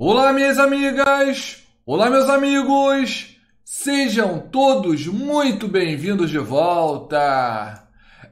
Olá, minhas amigas! Olá, meus amigos! Sejam todos muito bem-vindos de volta!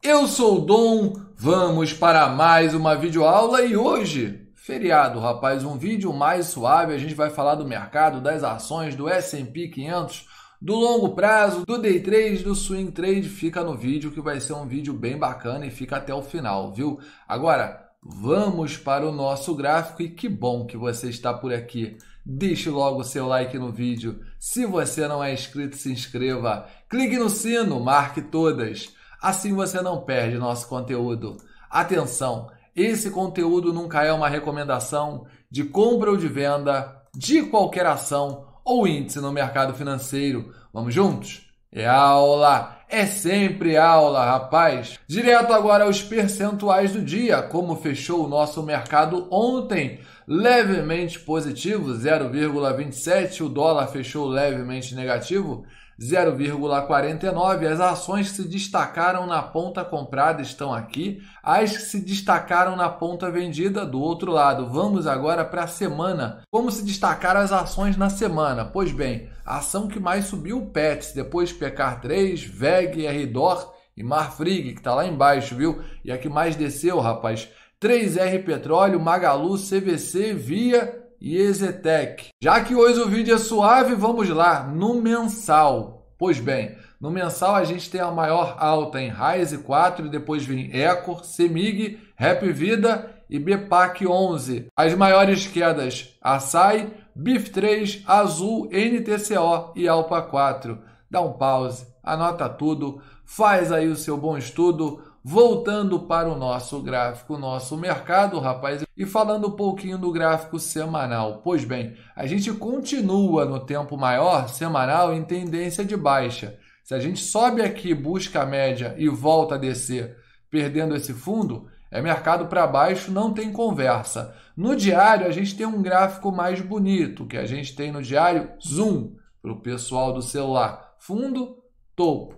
Eu sou o Dom, vamos para mais uma videoaula e hoje, feriado, rapaz, um vídeo mais suave, a gente vai falar do mercado, das ações, do S&P 500, do longo prazo, do day trade, do swing trade, fica no vídeo que vai ser um vídeo bem bacana e fica até o final, viu? Agora, Vamos para o nosso gráfico e que bom que você está por aqui. Deixe logo o seu like no vídeo. Se você não é inscrito, se inscreva. Clique no sino, marque todas. Assim você não perde nosso conteúdo. Atenção, esse conteúdo nunca é uma recomendação de compra ou de venda de qualquer ação ou índice no mercado financeiro. Vamos juntos? É aula! É sempre aula, rapaz! Direto agora aos percentuais do dia, como fechou o nosso mercado ontem. Levemente positivo, 0,27, o dólar fechou levemente negativo, 0,49. As ações que se destacaram na ponta comprada estão aqui, as que se destacaram na ponta vendida do outro lado. Vamos agora para a semana. Como se destacaram as ações na semana? Pois bem, a ação que mais subiu, Pets, depois PK3, VEG, RDOR e Marfrig, que está lá embaixo, viu? E a que mais desceu, rapaz. 3R Petróleo, Magalu, CVC, Via e Ezetec. Já que hoje o vídeo é suave, vamos lá no mensal. Pois bem, no mensal a gente tem a maior alta em Raise 4 e depois vem Ecor, Semig, Rap Vida e Bpac 11. As maiores quedas Assai, BIF 3, Azul, NTCO e Alpa 4. Dá um pause, anota tudo, faz aí o seu bom estudo Voltando para o nosso gráfico, nosso mercado, rapaz, e falando um pouquinho do gráfico semanal. Pois bem, a gente continua no tempo maior, semanal, em tendência de baixa. Se a gente sobe aqui, busca a média e volta a descer, perdendo esse fundo, é mercado para baixo, não tem conversa. No diário, a gente tem um gráfico mais bonito, que a gente tem no diário zoom, para o pessoal do celular. Fundo, topo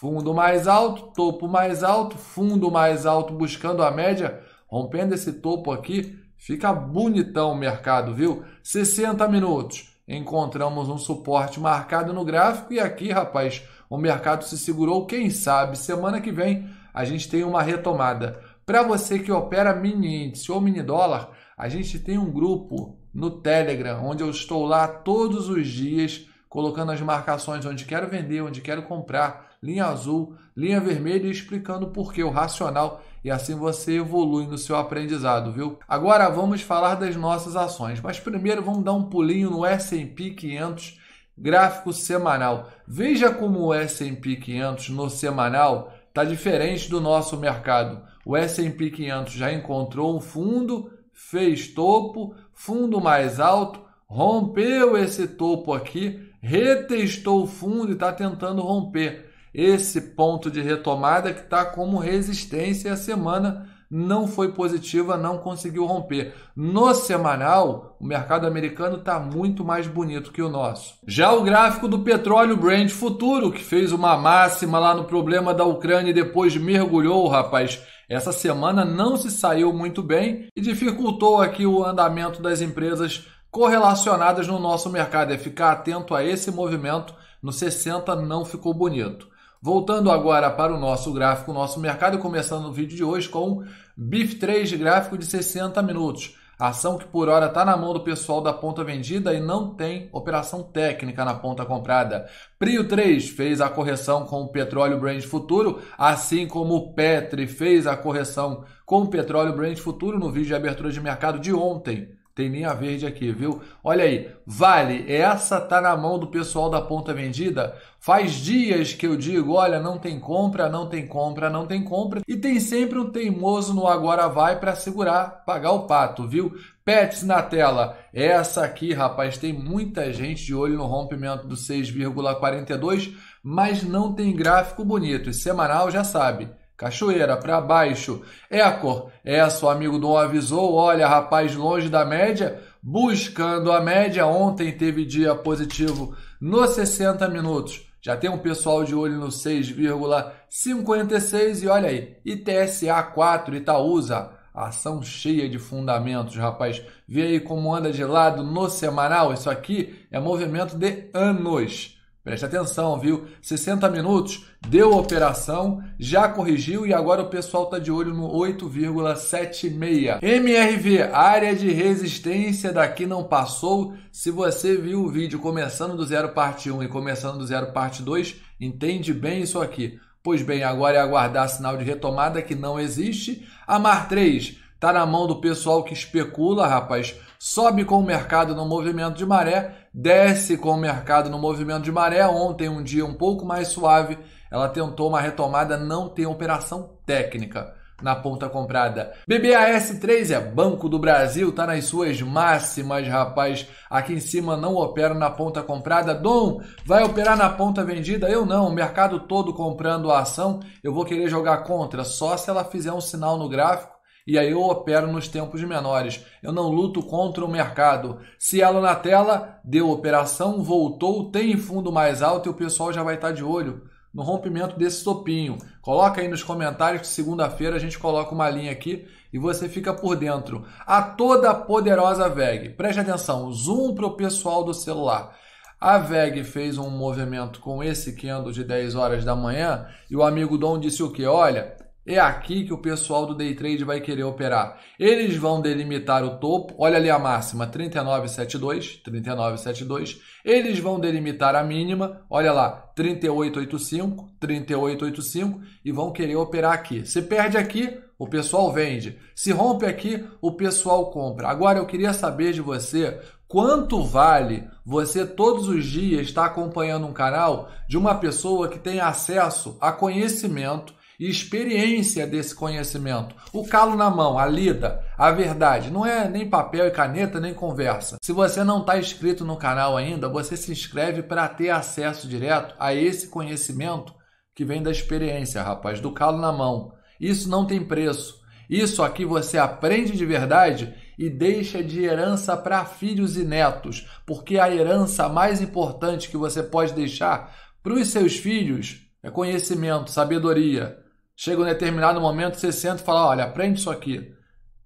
fundo mais alto, topo mais alto, fundo mais alto, buscando a média, rompendo esse topo aqui, fica bonitão o mercado, viu? 60 minutos, encontramos um suporte marcado no gráfico e aqui, rapaz, o mercado se segurou, quem sabe semana que vem a gente tem uma retomada. Para você que opera mini índice ou mini dólar, a gente tem um grupo no Telegram, onde eu estou lá todos os dias colocando as marcações onde quero vender, onde quero comprar linha azul, linha vermelha e explicando por que o racional e assim você evolui no seu aprendizado, viu? Agora vamos falar das nossas ações, mas primeiro vamos dar um pulinho no S&P 500 gráfico semanal. Veja como o S&P 500 no semanal está diferente do nosso mercado. O S&P 500 já encontrou um fundo, fez topo, fundo mais alto, rompeu esse topo aqui, retestou o fundo e está tentando romper. Esse ponto de retomada que está como resistência e a semana não foi positiva, não conseguiu romper. No semanal, o mercado americano está muito mais bonito que o nosso. Já o gráfico do petróleo Brent futuro, que fez uma máxima lá no problema da Ucrânia e depois mergulhou, rapaz. Essa semana não se saiu muito bem e dificultou aqui o andamento das empresas correlacionadas no nosso mercado. É ficar atento a esse movimento. No 60 não ficou bonito. Voltando agora para o nosso gráfico, nosso mercado, começando o vídeo de hoje com BIF 3 de gráfico de 60 minutos. Ação que por hora está na mão do pessoal da ponta vendida e não tem operação técnica na ponta comprada. Prio 3 fez a correção com o petróleo Brand Futuro, assim como o Petri fez a correção com o petróleo Brand Futuro no vídeo de abertura de mercado de ontem. Tem nem a verde aqui, viu? Olha aí, vale, essa tá na mão do pessoal da ponta vendida. Faz dias que eu digo, olha, não tem compra, não tem compra, não tem compra. E tem sempre um teimoso no agora vai para segurar, pagar o pato, viu? Pets na tela. Essa aqui, rapaz, tem muita gente de olho no rompimento do 6,42, mas não tem gráfico bonito. E semanal já sabe. Cachoeira, para baixo. Ecor, é é, essa o amigo Dom avisou, olha, rapaz longe da média, buscando a média. Ontem teve dia positivo nos 60 minutos. Já tem um pessoal de olho no 6,56 e olha aí, ITSA 4, Itaúsa, ação cheia de fundamentos, rapaz. Vê aí como anda de lado no semanal, isso aqui é movimento de anos. Preste atenção, viu? 60 minutos, deu operação, já corrigiu e agora o pessoal está de olho no 8,76. MRV, área de resistência daqui não passou. Se você viu o vídeo começando do zero parte 1 e começando do zero parte 2, entende bem isso aqui. Pois bem, agora é aguardar sinal de retomada que não existe. A Mar 3 Tá na mão do pessoal que especula, rapaz. Sobe com o mercado no movimento de maré, desce com o mercado no movimento de maré. Ontem, um dia um pouco mais suave, ela tentou uma retomada, não tem operação técnica na ponta comprada. BBAS3 é Banco do Brasil, tá nas suas máximas, rapaz. Aqui em cima não opera na ponta comprada. Dom, vai operar na ponta vendida? Eu não, o mercado todo comprando a ação, eu vou querer jogar contra, só se ela fizer um sinal no gráfico e aí eu opero nos tempos menores. Eu não luto contra o mercado. Se ela na tela, deu operação, voltou, tem fundo mais alto e o pessoal já vai estar de olho no rompimento desse topinho. Coloca aí nos comentários que segunda-feira a gente coloca uma linha aqui e você fica por dentro. A toda poderosa VEG. Preste atenção, zoom para o pessoal do celular. A VEG fez um movimento com esse candle de 10 horas da manhã e o amigo Dom disse o que? Olha, é aqui que o pessoal do day trade vai querer operar. Eles vão delimitar o topo, olha ali a máxima, 39,72, 39,72. Eles vão delimitar a mínima, olha lá, 38,85, 38,85 e vão querer operar aqui. Se perde aqui, o pessoal vende. Se rompe aqui, o pessoal compra. Agora eu queria saber de você Quanto vale você todos os dias estar acompanhando um canal de uma pessoa que tem acesso a conhecimento e experiência desse conhecimento. O calo na mão, a lida, a verdade, não é nem papel e caneta, nem conversa. Se você não está inscrito no canal ainda, você se inscreve para ter acesso direto a esse conhecimento que vem da experiência, rapaz, do calo na mão. Isso não tem preço. Isso aqui você aprende de verdade e deixa de herança para filhos e netos, porque a herança mais importante que você pode deixar para os seus filhos é conhecimento, sabedoria. Chega um determinado momento, você senta e fala: olha, aprende isso aqui.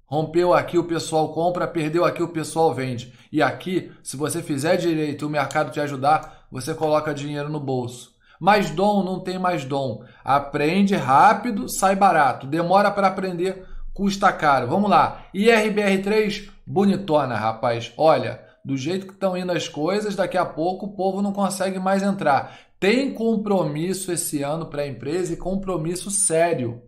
Rompeu aqui, o pessoal compra, perdeu aqui, o pessoal vende. E aqui, se você fizer direito o mercado te ajudar, você coloca dinheiro no bolso. Mas dom não tem mais dom. Aprende rápido, sai barato. Demora para aprender, custa caro. Vamos lá. IRBR3, bonitona, rapaz. Olha, do jeito que estão indo as coisas, daqui a pouco o povo não consegue mais entrar. Tem compromisso esse ano para a empresa e compromisso sério.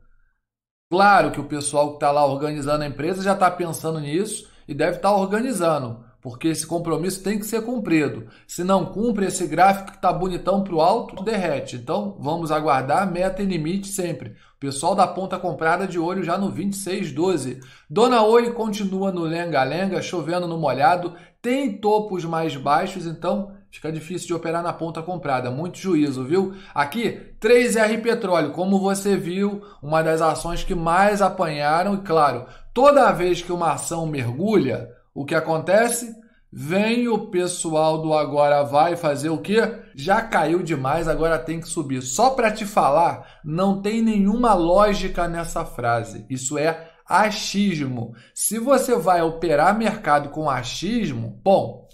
Claro que o pessoal que está lá organizando a empresa já está pensando nisso e deve estar tá organizando, porque esse compromisso tem que ser cumprido. Se não cumpre, esse gráfico que está bonitão para o alto derrete. Então vamos aguardar meta e limite sempre. O pessoal da ponta comprada de olho já no 26,12. Dona Oi continua no lenga-lenga, chovendo no molhado, tem topos mais baixos, então Fica difícil de operar na ponta comprada, muito juízo, viu? Aqui, 3R Petróleo, como você viu, uma das ações que mais apanharam, e claro, toda vez que uma ação mergulha, o que acontece? Vem o pessoal do agora vai fazer o quê? Já caiu demais, agora tem que subir. Só para te falar, não tem nenhuma lógica nessa frase. Isso é achismo. Se você vai operar mercado com achismo, bom,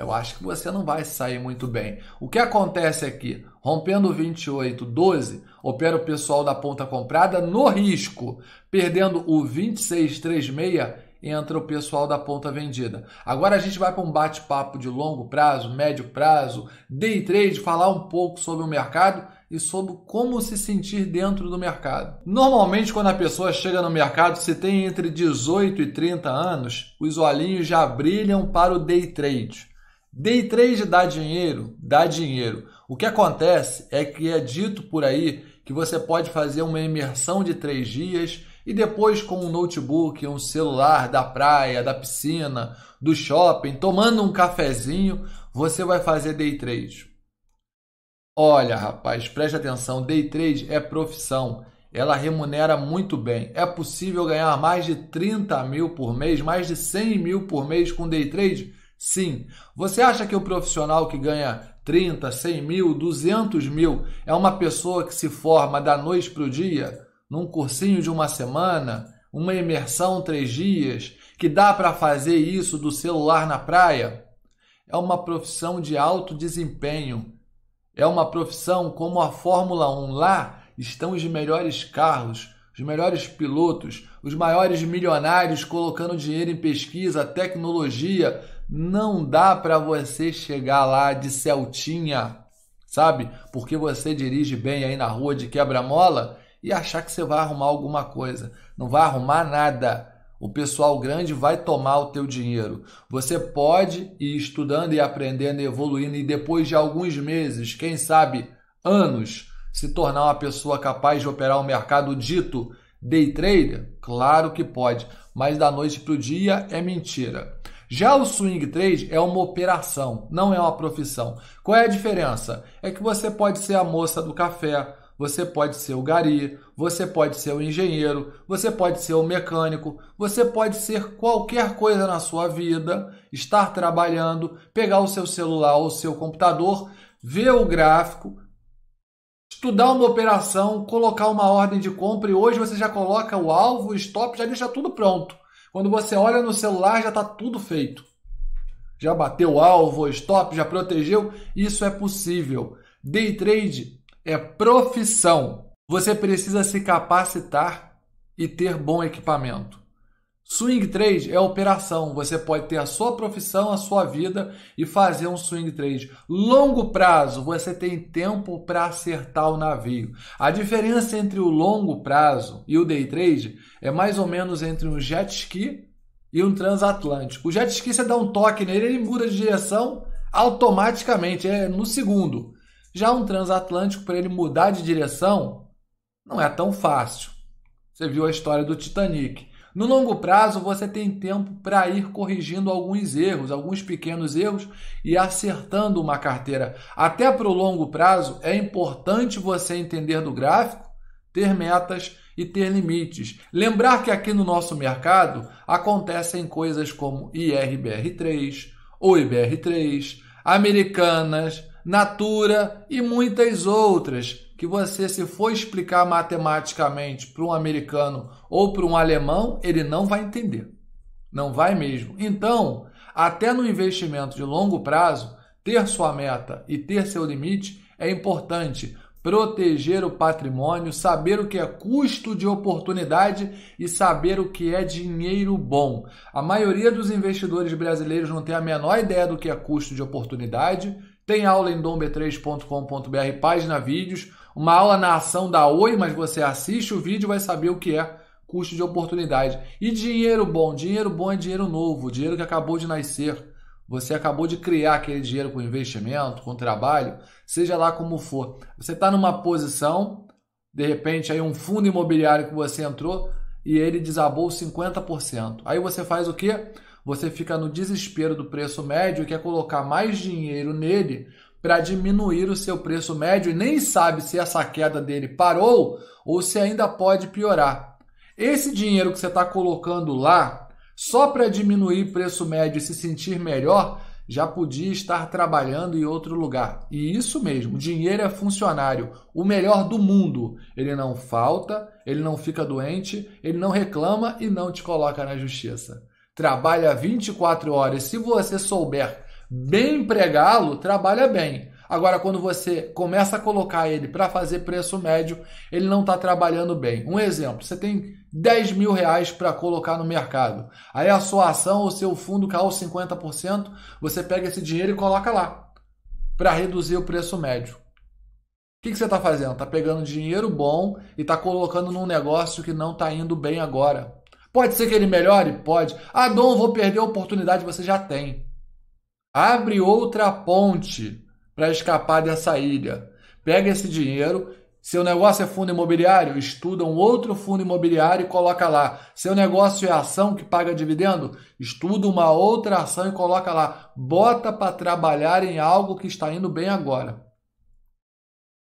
eu acho que você não vai sair muito bem. O que acontece aqui? É rompendo 28, 12, opera o pessoal da ponta comprada no risco. Perdendo o 26, 36, entra o pessoal da ponta vendida. Agora a gente vai para um bate-papo de longo prazo, médio prazo, day trade, falar um pouco sobre o mercado e sobre como se sentir dentro do mercado. Normalmente, quando a pessoa chega no mercado, se tem entre 18 e 30 anos, os olhinhos já brilham para o day trade. Day trade dá dinheiro? Dá dinheiro. O que acontece é que é dito por aí que você pode fazer uma imersão de três dias e depois com um notebook, um celular da praia, da piscina, do shopping, tomando um cafezinho, você vai fazer day trade. Olha, rapaz, preste atenção, day trade é profissão. Ela remunera muito bem. É possível ganhar mais de 30 mil por mês, mais de 100 mil por mês com day trade? Sim. Você acha que o profissional que ganha 30, 100 mil, 200 mil é uma pessoa que se forma da noite para o dia, num cursinho de uma semana, uma imersão três dias, que dá para fazer isso do celular na praia? É uma profissão de alto desempenho. É uma profissão como a Fórmula 1. Lá estão os melhores carros, os melhores pilotos, os maiores milionários colocando dinheiro em pesquisa, tecnologia, não dá para você chegar lá de Celtinha, sabe? Porque você dirige bem aí na rua de quebra-mola e achar que você vai arrumar alguma coisa. Não vai arrumar nada. O pessoal grande vai tomar o teu dinheiro. Você pode ir estudando e aprendendo, e evoluindo e depois de alguns meses, quem sabe anos, se tornar uma pessoa capaz de operar o um mercado dito day trader? Claro que pode, mas da noite para o dia é mentira. Já o swing trade é uma operação, não é uma profissão. Qual é a diferença? É que você pode ser a moça do café, você pode ser o gari, você pode ser o engenheiro, você pode ser o mecânico, você pode ser qualquer coisa na sua vida, estar trabalhando, pegar o seu celular ou o seu computador, ver o gráfico, estudar uma operação, colocar uma ordem de compra e hoje você já coloca o alvo, o stop, já deixa tudo pronto. Quando você olha no celular, já está tudo feito. Já bateu o alvo, stop, já protegeu. Isso é possível. Day trade é profissão. Você precisa se capacitar e ter bom equipamento. Swing trade é operação. Você pode ter a sua profissão, a sua vida e fazer um swing trade. Longo prazo, você tem tempo para acertar o navio. A diferença entre o longo prazo e o day trade é mais ou menos entre um jet ski e um transatlântico. O jet ski você dá um toque nele, ele muda de direção automaticamente, é no segundo. Já um transatlântico para ele mudar de direção não é tão fácil. Você viu a história do Titanic. No longo prazo, você tem tempo para ir corrigindo alguns erros, alguns pequenos erros e acertando uma carteira. Até para o longo prazo, é importante você entender do gráfico, ter metas e ter limites. Lembrar que aqui no nosso mercado acontecem coisas como IRBR3, OIBR3, Americanas, Natura e muitas outras que você, se for explicar matematicamente para um americano ou para um alemão, ele não vai entender. Não vai mesmo. Então, até no investimento de longo prazo, ter sua meta e ter seu limite é importante. Proteger o patrimônio, saber o que é custo de oportunidade e saber o que é dinheiro bom. A maioria dos investidores brasileiros não tem a menor ideia do que é custo de oportunidade. Tem aula em domb3.com.br, página vídeos, uma aula na ação da Oi, mas você assiste o vídeo e vai saber o que é custo de oportunidade. E dinheiro bom, dinheiro bom é dinheiro novo, dinheiro que acabou de nascer. Você acabou de criar aquele dinheiro com investimento, com trabalho, seja lá como for. Você está numa posição, de repente aí um fundo imobiliário que você entrou e ele desabou 50%. Aí você faz o quê? Você fica no desespero do preço médio e quer colocar mais dinheiro nele para diminuir o seu preço médio e nem sabe se essa queda dele parou ou se ainda pode piorar. Esse dinheiro que você está colocando lá, só para diminuir preço médio e se sentir melhor, já podia estar trabalhando em outro lugar. E isso mesmo, dinheiro é funcionário, o melhor do mundo. Ele não falta, ele não fica doente, ele não reclama e não te coloca na justiça. Trabalha 24 horas. Se você souber bem empregá-lo, trabalha bem. Agora, quando você começa a colocar ele para fazer preço médio, ele não está trabalhando bem. Um exemplo: você tem 10 mil reais para colocar no mercado. Aí a sua ação ou seu fundo caiu 50%, você pega esse dinheiro e coloca lá para reduzir o preço médio. O que, que você está fazendo? Está pegando dinheiro bom e está colocando num negócio que não está indo bem agora. Pode ser que ele melhore? Pode. Ah, Dom, vou perder a oportunidade, você já tem. Abre outra ponte para escapar dessa ilha. Pega esse dinheiro. Seu negócio é fundo imobiliário, estuda um outro fundo imobiliário e coloca lá. Seu negócio é ação que paga dividendo, estuda uma outra ação e coloca lá. Bota para trabalhar em algo que está indo bem agora.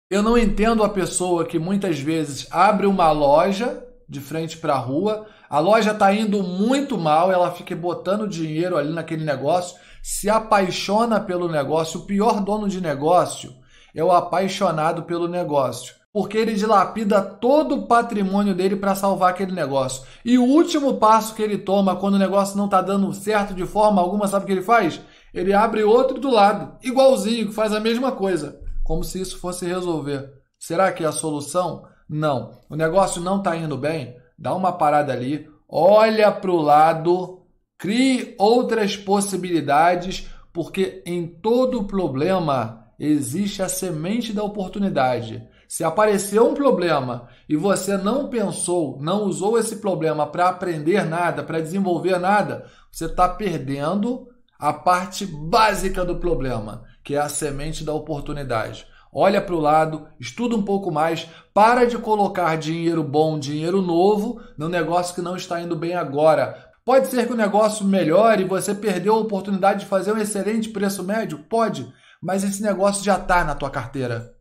Eu não entendo a pessoa que muitas vezes abre uma loja de frente para a rua, a loja está indo muito mal, ela fica botando dinheiro ali naquele negócio se apaixona pelo negócio. O pior dono de negócio é o apaixonado pelo negócio, porque ele dilapida todo o patrimônio dele para salvar aquele negócio. E o último passo que ele toma quando o negócio não está dando certo de forma alguma, sabe o que ele faz? Ele abre outro do lado, igualzinho, que faz a mesma coisa, como se isso fosse resolver. Será que é a solução? Não. O negócio não está indo bem? Dá uma parada ali, olha para o lado Crie outras possibilidades, porque em todo problema existe a semente da oportunidade. Se apareceu um problema e você não pensou, não usou esse problema para aprender nada, para desenvolver nada, você está perdendo a parte básica do problema, que é a semente da oportunidade. Olha para o lado, estuda um pouco mais, para de colocar dinheiro bom, dinheiro novo no negócio que não está indo bem agora, Pode ser que o negócio melhore e você perdeu a oportunidade de fazer um excelente preço médio? Pode, mas esse negócio já está na tua carteira.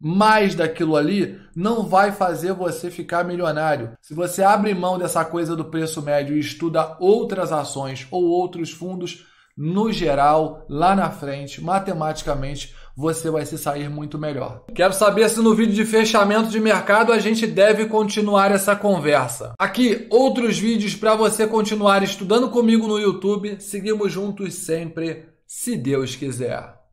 Mais daquilo ali não vai fazer você ficar milionário. Se você abre mão dessa coisa do preço médio e estuda outras ações ou outros fundos, no geral, lá na frente, matematicamente, você vai se sair muito melhor. Quero saber se no vídeo de fechamento de mercado a gente deve continuar essa conversa. Aqui, outros vídeos para você continuar estudando comigo no YouTube. Seguimos juntos sempre, se Deus quiser.